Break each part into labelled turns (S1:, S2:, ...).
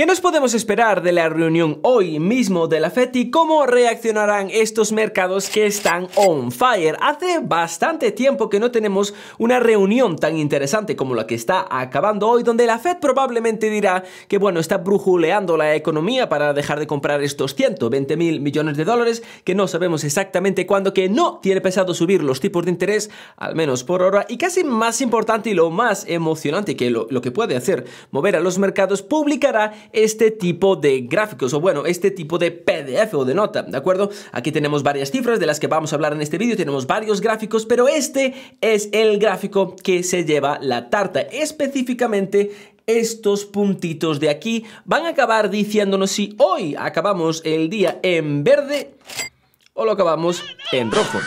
S1: ¿Qué nos podemos esperar de la reunión hoy mismo de la FED y cómo reaccionarán estos mercados que están on fire? Hace bastante tiempo que no tenemos una reunión tan interesante como la que está acabando hoy, donde la FED probablemente dirá que, bueno, está brujuleando la economía para dejar de comprar estos 120 mil millones de dólares, que no sabemos exactamente cuándo, que no tiene pensado subir los tipos de interés, al menos por ahora, y casi más importante y lo más emocionante que lo que puede hacer mover a los mercados, publicará este tipo de gráficos o bueno, este tipo de PDF o de nota, ¿de acuerdo? Aquí tenemos varias cifras de las que vamos a hablar en este vídeo, tenemos varios gráficos, pero este es el gráfico que se lleva la tarta, específicamente estos puntitos de aquí van a acabar diciéndonos si hoy acabamos el día en verde o lo acabamos en rojo.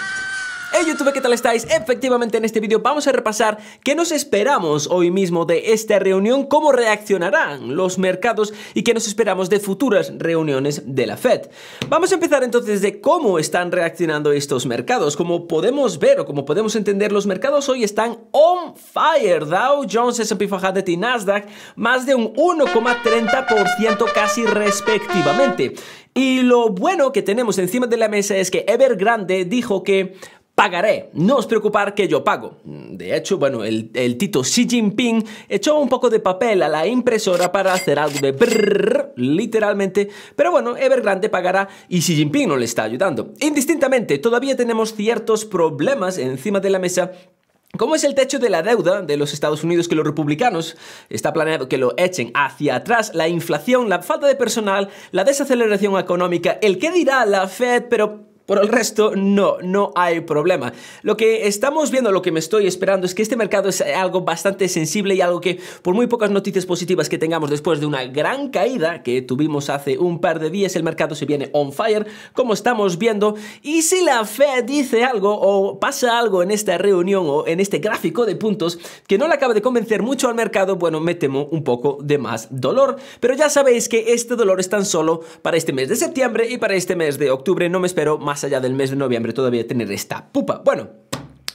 S1: YouTube, ¿qué tal estáis? Efectivamente en este vídeo vamos a repasar qué nos esperamos hoy mismo de esta reunión, cómo reaccionarán los mercados y qué nos esperamos de futuras reuniones de la Fed. Vamos a empezar entonces de cómo están reaccionando estos mercados. Como podemos ver o como podemos entender, los mercados hoy están on fire. Dow Jones, S&P 500 y Nasdaq más de un 1,30% casi respectivamente. Y lo bueno que tenemos encima de la mesa es que Evergrande dijo que pagaré, no os preocupar que yo pago. De hecho, bueno, el, el, tito Xi Jinping echó un poco de papel a la impresora para hacer algo de brrr, literalmente, pero bueno, Evergrande pagará y Xi Jinping no le está ayudando. Indistintamente, todavía tenemos ciertos problemas encima de la mesa ¿Cómo es el techo de la deuda de los Estados Unidos que los republicanos está planeado que lo echen hacia atrás? La inflación, la falta de personal, la desaceleración económica, el qué dirá la Fed, pero por el resto, no, no hay problema. Lo que estamos viendo, lo que me estoy esperando es que este mercado es algo bastante sensible y algo que por muy pocas noticias positivas que tengamos después de una gran caída que tuvimos hace un par de días, el mercado se viene on fire, como estamos viendo, y si la Fed dice algo o pasa algo en esta reunión o en este gráfico de puntos que no le acaba de convencer mucho al mercado, bueno, me temo un poco de más dolor. Pero ya sabéis que este dolor es tan solo para este mes de septiembre y para este mes de octubre, no me espero más más allá del mes de noviembre todavía tener esta pupa. Bueno,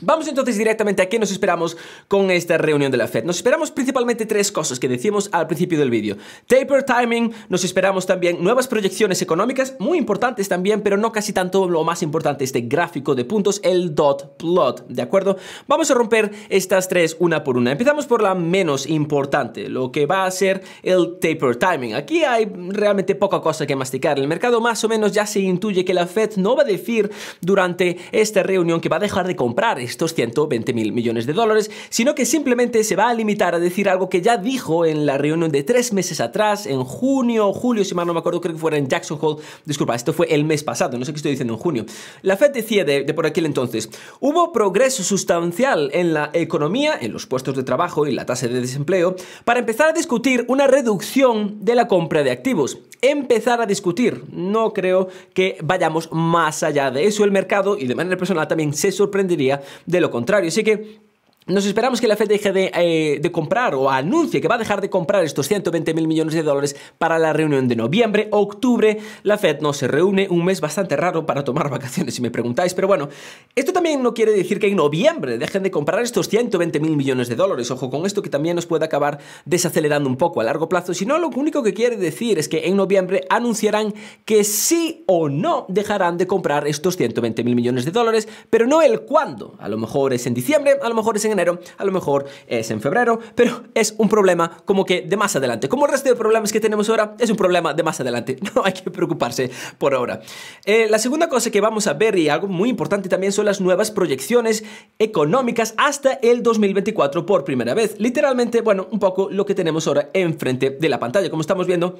S1: Vamos entonces directamente a qué nos esperamos con esta reunión de la Fed. Nos esperamos principalmente tres cosas que decíamos al principio del vídeo. Taper timing, nos esperamos también nuevas proyecciones económicas, muy importantes también, pero no casi tanto lo más importante, este gráfico de puntos, el dot plot, ¿de acuerdo? Vamos a romper estas tres una por una. Empezamos por la menos importante, lo que va a ser el taper timing. Aquí hay realmente poca cosa que masticar. El mercado más o menos ya se intuye que la Fed no va a decir durante esta reunión que va a dejar de comprar estos 120 mil millones de dólares, sino que simplemente se va a limitar a decir algo que ya dijo en la reunión de tres meses atrás, en junio, julio, si mal no me acuerdo, creo que fuera en Jackson Hole. Disculpa, esto fue el mes pasado, no sé qué estoy diciendo en junio. La Fed decía de, de por aquel entonces, hubo progreso sustancial en la economía, en los puestos de trabajo y la tasa de desempleo, para empezar a discutir una reducción de la compra de activos. Empezar a discutir. No creo que vayamos más allá de eso. El mercado y de manera personal también se sorprendería de lo contrario. Así que nos esperamos que la Fed deje eh, de, comprar o anuncie que va a dejar de comprar estos 120 mil millones de dólares para la reunión de noviembre octubre. La Fed no se reúne, un mes bastante raro para tomar vacaciones, si me preguntáis. Pero bueno, esto también no quiere decir que en noviembre dejen de comprar estos 120 mil millones de dólares. Ojo con esto que también nos puede acabar desacelerando un poco a largo plazo. Si no, lo único que quiere decir es que en noviembre anunciarán que sí o no dejarán de comprar estos 120 mil millones de dólares, pero no el cuándo. A lo mejor es en diciembre, a lo mejor es en a lo mejor es en febrero, pero es un problema como que de más adelante. Como el resto de problemas que tenemos ahora, es un problema de más adelante. No hay que preocuparse por ahora. Eh, la segunda cosa que vamos a ver y algo muy importante también son las nuevas proyecciones económicas hasta el 2024 por primera vez. Literalmente, bueno, un poco lo que tenemos ahora enfrente de la pantalla. Como estamos viendo,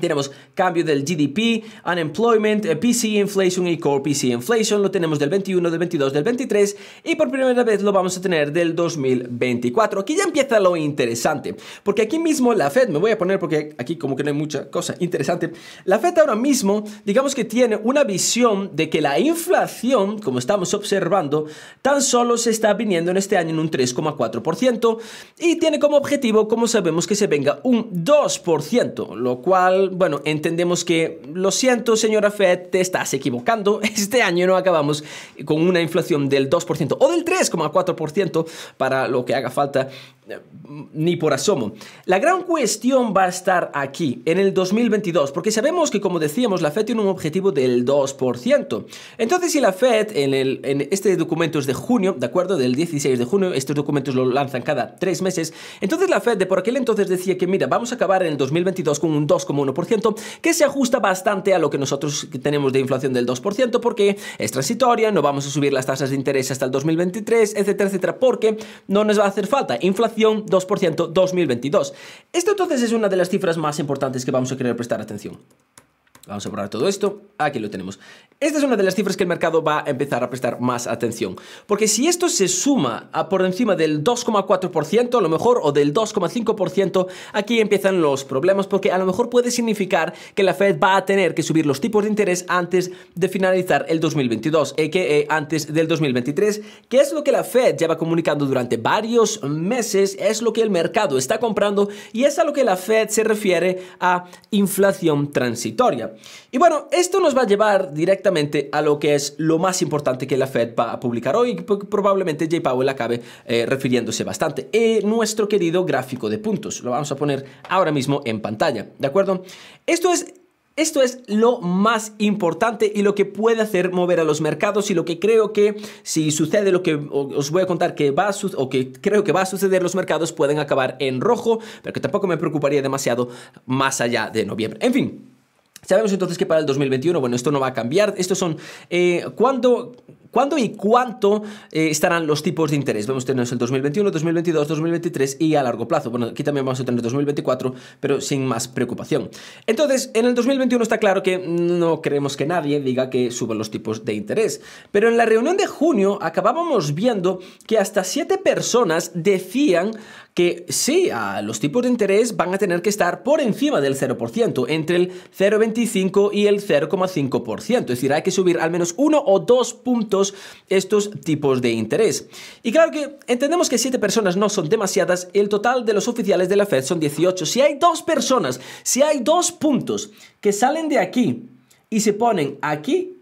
S1: tenemos cambio del GDP, unemployment, eh, PC inflation y core PC inflation. Lo tenemos del 21, del 22, del 23 y por primera vez lo vamos a tener del 2024. Aquí ya empieza lo interesante, porque aquí mismo la Fed, me voy a poner porque aquí como que no hay mucha cosa interesante. La Fed ahora mismo, digamos que tiene una visión de que la inflación, como estamos observando, tan solo se está viniendo en este año en un 3,4% y tiene como objetivo, como sabemos, que se venga un 2%, lo cual bueno, entendemos que, lo siento señora Fed, te estás equivocando, este año no acabamos con una inflación del 2% o del 3,4% para lo que haga falta ni por asomo. La gran cuestión va a estar aquí, en el 2022, porque sabemos que, como decíamos, la FED tiene un objetivo del 2%. Entonces, si la FED, en, el, en este documento es de junio, ¿de acuerdo? Del 16 de junio, estos documentos lo lanzan cada tres meses, entonces la FED de por aquel entonces decía que, mira, vamos a acabar en el 2022 con un 2,1%, que se ajusta bastante a lo que nosotros tenemos de inflación del 2%, porque es transitoria, no vamos a subir las tasas de interés hasta el 2023, etcétera, etcétera, porque no nos va a hacer falta inflación 2% 2022. Esto entonces es una de las cifras más importantes que vamos a querer prestar atención. Vamos a borrar todo esto. Aquí lo tenemos. Esta es una de las cifras que el mercado va a empezar a prestar más atención. Porque si esto se suma a por encima del 2,4%, a lo mejor, o del 2,5%, aquí empiezan los problemas porque a lo mejor puede significar que la Fed va a tener que subir los tipos de interés antes de finalizar el 2022, que antes del 2023, que es lo que la Fed lleva comunicando durante varios meses, es lo que el mercado está comprando y es a lo que la Fed se refiere a inflación transitoria. Y bueno, esto nos va a llevar directamente a lo que es lo más importante que la Fed va a publicar hoy, probablemente Jay Powell acabe eh, refiriéndose bastante. Eh, nuestro querido gráfico de puntos, lo vamos a poner ahora mismo en pantalla, ¿de acuerdo? Esto es esto es lo más importante y lo que puede hacer mover a los mercados y lo que creo que si sucede lo que os voy a contar que va o que creo que va a suceder los mercados pueden acabar en rojo, pero que tampoco me preocuparía demasiado más allá de noviembre. En fin, Sabemos entonces que para el 2021, bueno, esto no va a cambiar. Estos son eh, cuando ¿Cuándo y cuánto eh, estarán los tipos de interés? Vamos a tener el 2021, 2022, 2023 y a largo plazo. Bueno, aquí también vamos a tener 2024, pero sin más preocupación. Entonces, en el 2021 está claro que no queremos que nadie diga que suban los tipos de interés. Pero en la reunión de junio acabábamos viendo que hasta siete personas decían que sí, a los tipos de interés van a tener que estar por encima del 0%, entre el 0,25 y el 0,5%. Es decir, hay que subir al menos 1 o 2 puntos estos, tipos de interés. Y claro que entendemos que siete personas no son demasiadas, el total de los oficiales de la Fed son 18. Si hay dos personas, si hay dos puntos que salen de aquí y se ponen aquí,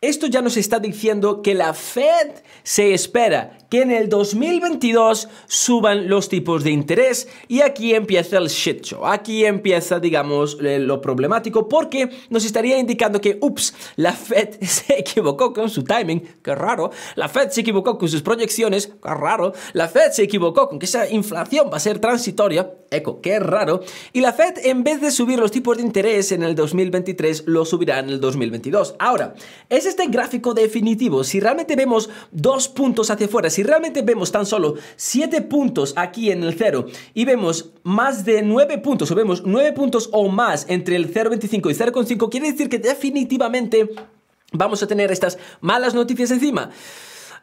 S1: esto ya nos está diciendo que la Fed se espera que en el 2022 suban los tipos de interés y aquí empieza el shit show, aquí empieza, digamos, lo problemático porque nos estaría indicando que, ups, la Fed se equivocó con su timing, qué raro, la Fed se equivocó con sus proyecciones, qué raro, la Fed se equivocó con que esa inflación va a ser transitoria, eco, qué raro, y la Fed en vez de subir los tipos de interés en el 2023 lo subirá en el 2022. Ahora, ese este gráfico definitivo, si realmente vemos dos puntos hacia afuera, si realmente vemos tan solo siete puntos aquí en el 0 y vemos más de nueve puntos, o vemos nueve puntos o más entre el 0.25 y 0.5, quiere decir que definitivamente vamos a tener estas malas noticias encima.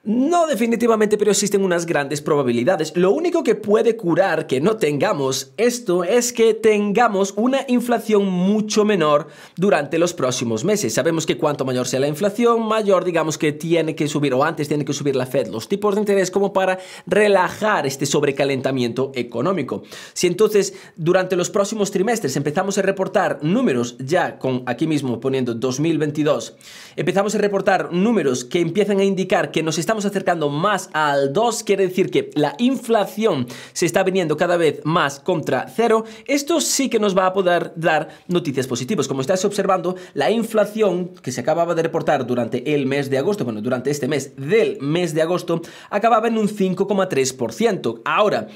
S1: No definitivamente, pero existen unas grandes probabilidades. Lo único que puede curar que no tengamos esto es que tengamos una inflación mucho menor durante los próximos meses. Sabemos que cuanto mayor sea la inflación, mayor digamos que tiene que subir o antes tiene que subir la Fed los tipos de interés como para relajar este sobrecalentamiento económico. Si entonces durante los próximos trimestres empezamos a reportar números ya con aquí mismo poniendo 2022, empezamos a reportar números que empiezan a indicar que nos estamos acercando más al 2, quiere decir que la inflación se está viniendo cada vez más contra cero, esto sí que nos va a poder dar noticias positivas. Como estáis observando, la inflación que se acababa de reportar durante el mes de agosto, bueno, durante este mes del mes de agosto, acababa en un 5,3%. Ahora,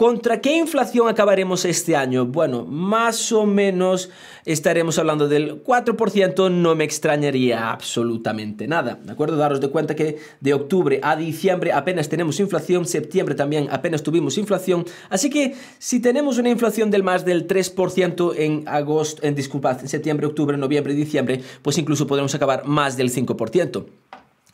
S1: ¿Contra qué inflación acabaremos este año? Bueno, más o menos estaremos hablando del 4%, no me extrañaría absolutamente nada. ¿De acuerdo? Daros de cuenta que de octubre a diciembre apenas tenemos inflación, septiembre también apenas tuvimos inflación, así que si tenemos una inflación del más del 3% en agosto, en disculpad, septiembre, octubre, noviembre, diciembre, pues incluso podremos acabar más del 5%.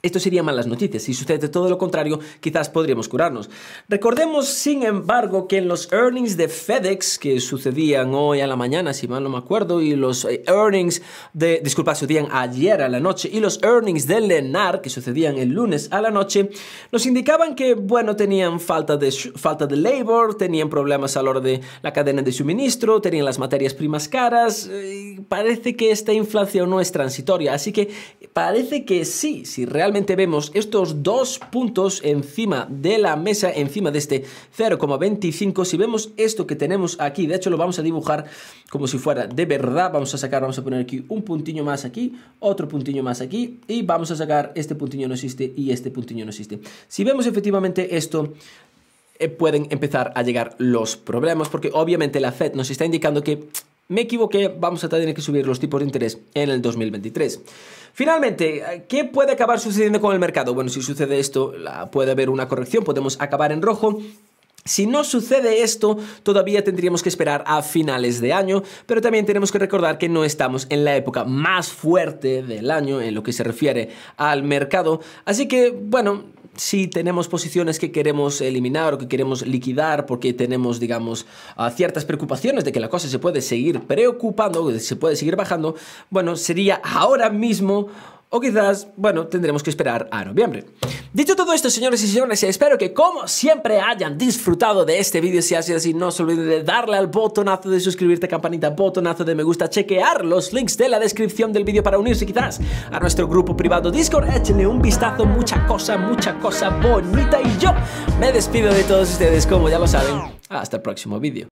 S1: Esto sería malas noticias. Si sucede todo lo contrario, quizás podríamos curarnos. Recordemos, sin embargo, que en los earnings de FedEx, que sucedían hoy a la mañana, si mal no me acuerdo, y los eh, earnings de, disculpa, sucedían ayer a la noche, y los earnings de Lenar, que sucedían el lunes a la noche, nos indicaban que, bueno, tenían falta de, falta de labor, tenían problemas a la hora de la cadena de suministro, tenían las materias primas caras. Eh, parece que esta inflación no es transitoria. Así que parece que sí, si realmente realmente vemos estos dos puntos encima de la mesa, encima de este 0,25, si vemos esto que tenemos aquí, de hecho lo vamos a dibujar como si fuera de verdad, vamos a sacar, vamos a poner aquí un puntiño más aquí, otro puntiño más aquí y vamos a sacar este puntiño no existe y este puntiño no existe. Si vemos efectivamente esto, eh, pueden empezar a llegar los problemas porque obviamente la FED nos está indicando que me equivoqué, vamos a tener que subir los tipos de interés en el 2023. Finalmente, ¿qué puede acabar sucediendo con el mercado? Bueno, si sucede esto, puede haber una corrección, podemos acabar en rojo. Si no sucede esto, todavía tendríamos que esperar a finales de año, pero también tenemos que recordar que no estamos en la época más fuerte del año en lo que se refiere al mercado, así que bueno, si tenemos posiciones que queremos eliminar o que queremos liquidar porque tenemos, digamos, ah, ciertas preocupaciones de que la cosa se puede seguir preocupando, se puede seguir bajando, bueno, sería ahora mismo o quizás, bueno, tendremos que esperar a noviembre. Dicho todo esto, señores y señores, espero que como siempre hayan disfrutado de este vídeo. Si ha sido así, no se olviden de darle al botonazo de suscribirte, campanita, botonazo de me gusta, chequear los links de la descripción del vídeo para unirse quizás a nuestro grupo privado Discord. Échenle un vistazo, mucha cosa, mucha cosa bonita. Y yo me despido de todos ustedes, como ya lo saben. Hasta el próximo vídeo.